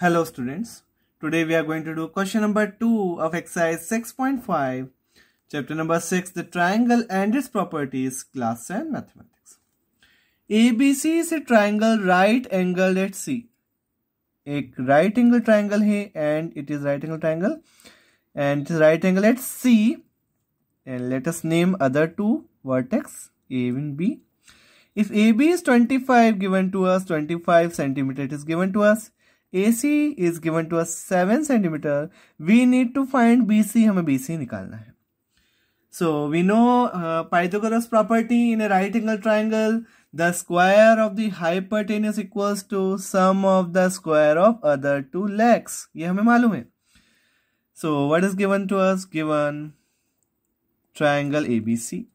Hello students, today we are going to do question number 2 of exercise 6.5, chapter number 6, the triangle and its properties, class and mathematics. ABC is a triangle right angled at see, a right angle triangle है and it is right angle triangle and it is right angle at C and let us name other two vertex A and B. If AB is 25 given to us, 25 centimeter it is given to us. AC is given to us 7 centimeter. We need to find BC. हमें BC निकालना है. So we know uh, Pythagoras property in a right angle triangle. The square of the hypotenuse equals to sum of the square of other two legs. ये हमें मालूम है. So what is given to us? Given triangle ABC.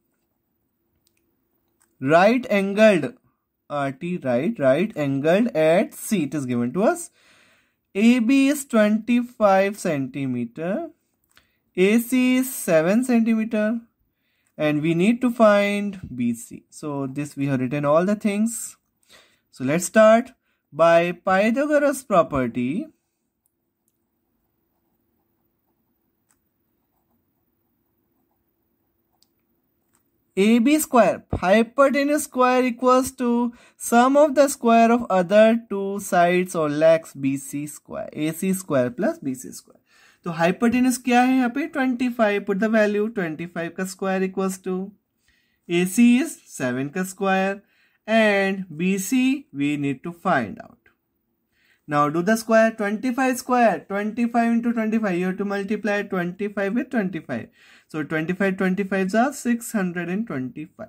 Right angled RT right, right angled at C. It is given to us. AB is 25 centimeter. AC is 7 centimeter. And we need to find BC. So this we have written all the things. So let's start. By Pythagoras property, A B square hypotenuse square equals to sum of the square of other two sides और लैक्स B C square A C square plus B C square तो hypotenuse क्या है यहाँ पे twenty five put the value twenty five का square equals to A C is seven का square and B C we need to find out Now do the square 25 square 25 into 25 you have to multiply 25 with 25. So 25 25 is 625.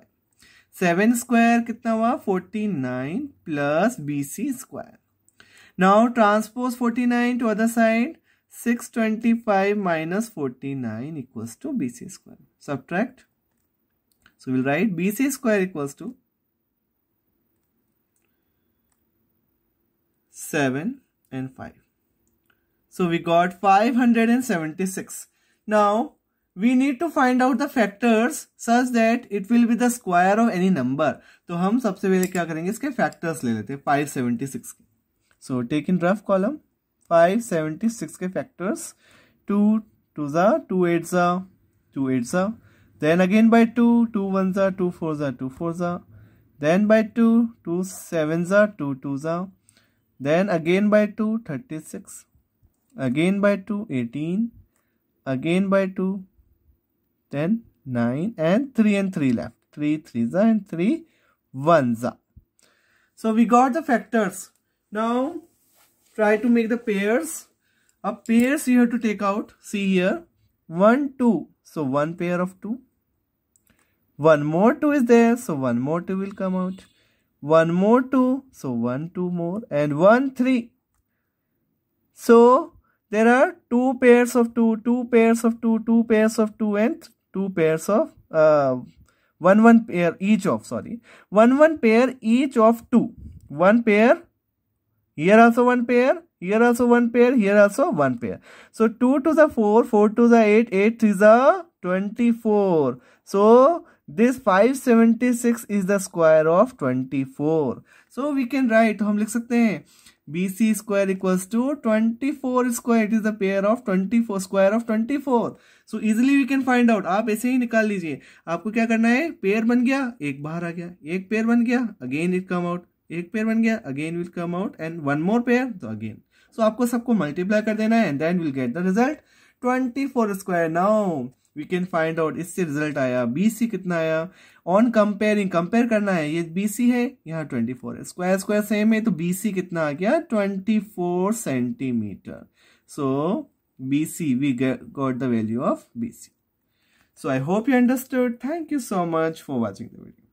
7 square कितना 49 plus BC square. Now transpose 49 to other side 625 minus 49 equals to BC square. Subtract. So we'll write BC square equals to 7 and 5. So we got 576. Now we need to find out the factors such that it will be the square of any number. So we सबसे पहले क्या करेंगे इसके factors 576 So take in rough column 576 के factors 2 2 za 2 8 za 2 8 za then again by 2 2 1 za 2 4 za 2 4 za then by 2 2 7 za 2 2 za then again by 2 36 again by 2 18 again by 2 then 9 and 3 and 3 left 3 threes and 3 ones so we got the factors now try to make the pairs a pairs you have to take out see here 1 2 so one pair of 2 one more 2 is there so one more 2 will come out one more 2 so 1 2 more and 1 3 so there are two pairs of 2 two pairs of 2 two pairs of 2 and two pairs of uh, one one pair each of sorry one one pair each of 2 one pair here also one pair here also one pair here also one pair so 2 to the 4 4 to the 8 8 is the twenty four so this five seventy six is the square of twenty four so we can write हम लिख सकते हैं BC square equals to 24 square it is the pair of 24 square of 24 so easily we can find out आप ऐसे ही निकाल लीजिए आपको क्या करना है पेयर बन गया एक बाहर आ गया एक पेयर बन गया अगेन इट कम आउट एक पेयर बन गया again will come out and one more pair तो अगेन सो आपको सबको मल्टीप्लाई कर देना है and then will get the result 24 square now we can find out इससे रिजल्ट आया बी सी कितना आया ऑन कंपेयरिंग कंपेयर करना है ये बी सी है यहाँ ट्वेंटी फोर है स्क्वायर स्क्वायर सेम है तो बी सी कितना आ गया twenty four centimetre so B C we got the value of B C so I hope you understood thank you so much for watching the video